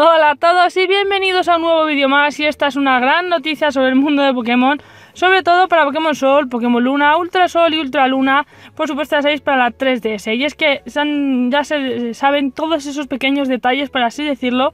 Hola a todos y bienvenidos a un nuevo vídeo más y esta es una gran noticia sobre el mundo de Pokémon sobre todo para Pokémon Sol, Pokémon Luna, Ultra Sol y Ultra Luna, por supuesto ya sabéis, para la 3DS. Y es que ya se saben todos esos pequeños detalles, para así decirlo,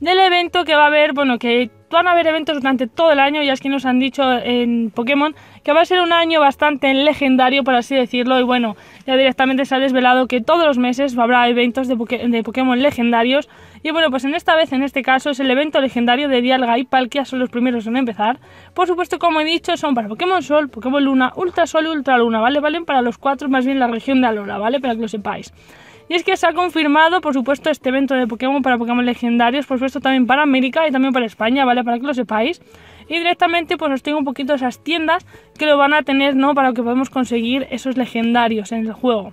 del evento que va a haber, bueno, que van a haber eventos durante todo el año, ya es que nos han dicho en Pokémon que va a ser un año bastante legendario, por así decirlo, y bueno, ya directamente se ha desvelado que todos los meses habrá eventos de, Pokémon legendarios, y bueno, pues en esta vez, en este caso, es el evento legendario de Dialga y Palkia, son los primeros en empezar. Por supuesto, como he dicho, son para Pokémon Sol, Pokémon Luna, Ultra Sol y Ultra Luna, ¿vale? Valen para los cuatro, más bien la región de Alola, ¿vale? Para que lo sepáis. Y es que se ha confirmado, por supuesto, este evento de Pokémon para Pokémon legendarios, por supuesto también para América y también para España, ¿vale? Para que lo sepáis. Y directamente pues os tengo un poquito esas tiendas que lo van a tener, ¿no? Para que podamos conseguir esos legendarios en el juego.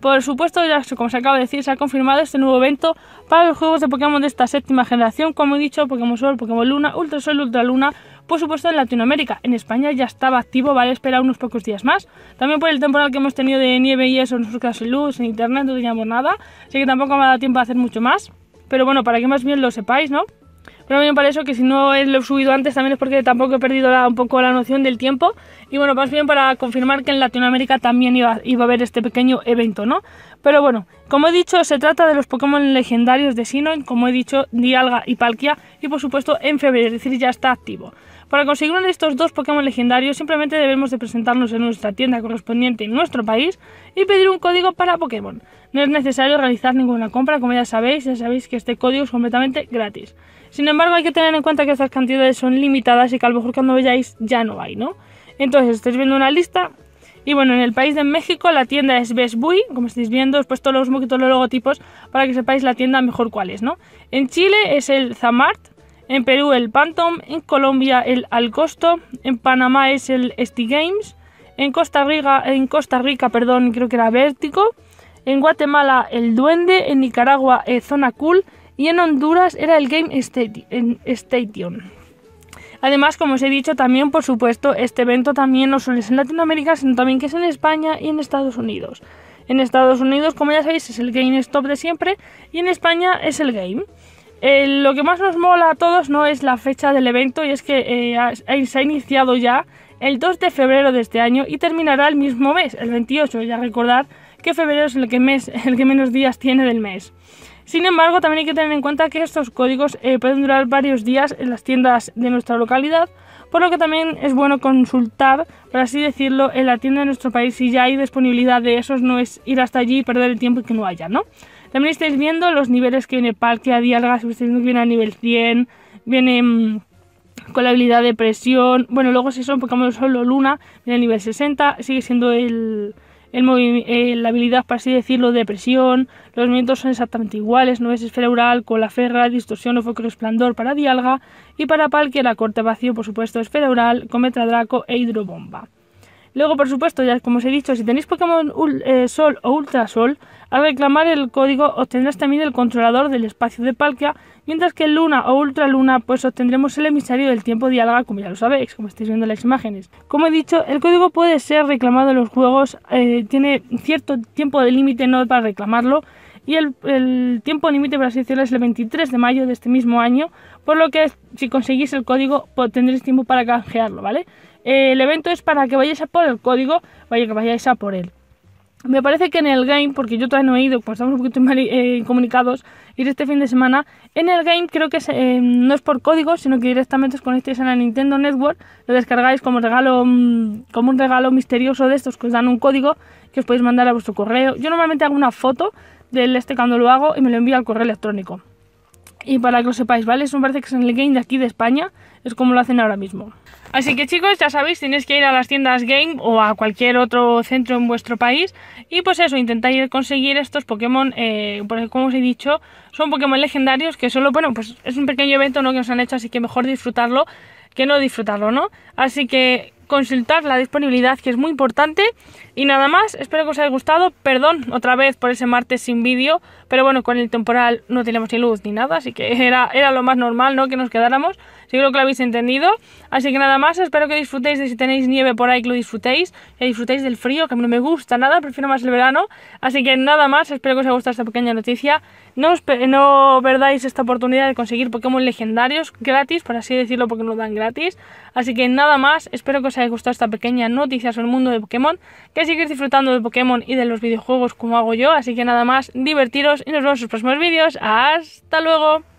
Por supuesto, ya como se acaba de decir, se ha confirmado este nuevo evento para los juegos de Pokémon de esta séptima generación, como he dicho, Pokémon Sol, Pokémon Luna, Ultra Sol, Ultra Luna, por supuesto en Latinoamérica. En España ya estaba activo, vale esperar unos pocos días más. También por el temporal que hemos tenido de nieve y eso, nos quedamos sin luz, en internet, no teníamos nada. Así que tampoco me ha dado tiempo a hacer mucho más. Pero bueno, para que más bien lo sepáis, ¿no? Pero bien para eso que si no lo he subido antes también es porque tampoco he perdido un poco la noción del tiempo. Y bueno, más bien para confirmar que en Latinoamérica también iba, iba a haber este pequeño evento, ¿no? Pero bueno, como he dicho, se trata de los Pokémon legendarios de Sinnoh, como he dicho, Dialga y Palkia, y por supuesto en febrero, es decir, ya está activo. Para conseguir uno de estos dos Pokémon legendarios simplemente debemos de presentarnos en nuestra tienda correspondiente en nuestro país y pedir un código para Pokémon. No es necesario realizar ninguna compra, como ya sabéis, ya sabéis que este código es completamente gratis. Sin embargo, hay que tener en cuenta que estas cantidades son limitadas y que a lo mejor cuando veáis ya no hay, ¿no? Entonces, estáis viendo una lista y bueno, en el país de México la tienda es Best Buy, como estáis viendo, os he puesto los, todos los logotipos para que sepáis la tienda mejor cuál es, ¿no? En Chile es el Zamart, en Perú el PANTOM, en Colombia el Alcosto, en Panamá es el Esti Games, en Costa Rica, en Costa perdón, creo que era Vértigo, en Guatemala el Duende, en Nicaragua e Zona Cool y en Honduras era el Game Station. Además, como os he dicho, también por supuesto, este evento también no solo es en Latinoamérica, sino también que es en España y en Estados Unidos. En Estados Unidos, como ya sabéis, es el Game GameStop de siempre y en España es el Game. Eh, lo que más nos mola a todos no es la fecha del evento y es que eh, se ha iniciado ya el 2 de febrero de este año y terminará el mismo mes, el 28, ya recordar que febrero es el mes, el que menos días tiene del mes. Sin embargo, también hay que tener en cuenta que estos códigos eh, pueden durar varios días en las tiendas de nuestra localidad, por lo que también es bueno consultar, por así decirlo, en la tienda de nuestro país si ya hay disponibilidad de esos, no es ir hasta allí y perder el tiempo y que no haya, ¿no? También estáis viendo los niveles que viene Parque, Adialga, si estáis viendo que viene a nivel 100, viene mm, con la habilidad de presión, bueno, luego si son Pokémon solo Luna, viene a nivel 60, sigue siendo el... Eh, la habilidad, para así decirlo, de presión. Los movimientos son exactamente iguales, no es esfera oral, la ferra, distorsión o foco resplandor para dialga y para palquera la corte vacío, por supuesto, esfera oral, cometra draco e hidrobomba. Luego, por supuesto, ya como os he dicho, si tenéis Pokémon eh, Sol o Ultra Sol, al reclamar el código obtendrás también el controlador del espacio de Palkia, mientras que Luna o Ultra Luna pues obtendremos el emisario del tiempo diálogo, como ya lo sabéis, como estáis viendo en las imágenes. Como he dicho, el código puede ser reclamado en los juegos, eh, tiene cierto tiempo de límite no para reclamarlo, y el, tiempo límite para las es el 23 de mayo de este mismo año, por lo que si conseguís el código tendréis tiempo para canjearlo, ¿vale? Eh, el evento es para que vayáis a por el código, vaya que vayáis a por él. Me parece que en el game, porque yo todavía no he ido, pues estamos un poquito mal eh, comunicados, ir este fin de semana. En el game creo que eh, no es por código, sino que directamente os conectáis a la Nintendo Network, lo descargáis como regalo, mm, como un regalo misterioso de estos que os dan un código que os podéis mandar a vuestro correo. Yo normalmente hago una foto del este cuando lo hago y me lo envío al correo electrónico. Y para que lo sepáis, ¿vale? Eso me parece que es en el game de aquí de España, es como lo hacen ahora mismo. Así que chicos, ya sabéis, tenéis que ir a las tiendas game o a cualquier otro centro en vuestro país y pues eso, intentáis conseguir estos Pokémon, eh, porque como os he dicho, son Pokémon legendarios que solo, bueno, pues es un pequeño evento ¿no? que nos han hecho, así que mejor disfrutarlo que no disfrutarlo, ¿no? Así que consultar la disponibilidad, que es muy importante. Y nada más, espero que os haya gustado. Perdón otra vez por ese martes sin vídeo, pero bueno, con el temporal no tenemos ni luz ni nada, así que era, era lo más normal, ¿no? Que nos quedáramos. Seguro que lo habéis entendido. Así que nada más, espero que disfrutéis de si tenéis nieve por ahí, que lo disfrutéis. Que disfrutéis del frío, que a mí no me gusta nada, prefiero más el verano. Así que nada más, espero que os haya gustado esta pequeña noticia. No, os no perdáis esta oportunidad de conseguir Pokémon legendarios gratis, por así decirlo, porque nos dan gratis. Así que nada más, espero que os os haya gustado esta pequeña noticia sobre el mundo de Pokémon, que sigáis disfrutando de Pokémon y de los videojuegos como hago yo, así que nada más, divertiros y nos vemos en los próximos vídeos. ¡Hasta luego!